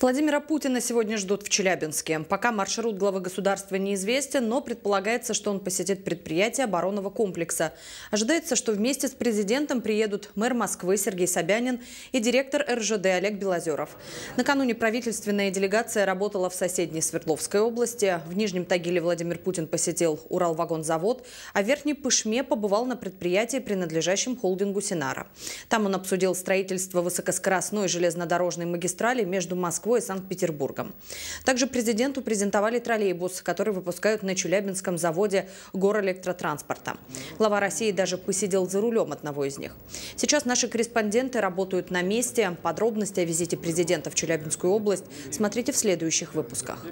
Владимира Путина сегодня ждут в Челябинске. Пока маршрут главы государства неизвестен, но предполагается, что он посетит предприятие оборонного комплекса. Ожидается, что вместе с президентом приедут мэр Москвы Сергей Собянин и директор РЖД Олег Белозеров. Накануне правительственная делегация работала в соседней Свердловской области. В Нижнем Тагиле Владимир Путин посетил Уралвагонзавод, а в Верхней Пышме побывал на предприятии, принадлежащем холдингу Синара. Там он обсудил строительство высокоскоростной железнодорожной магистрали между Москвой Москвой и Санкт-Петербургом. Также президенту презентовали троллейбус, который выпускают на Челябинском заводе «Горэлектротранспорта». Глава России даже посидел за рулем одного из них. Сейчас наши корреспонденты работают на месте. Подробности о визите президента в Челябинскую область смотрите в следующих выпусках.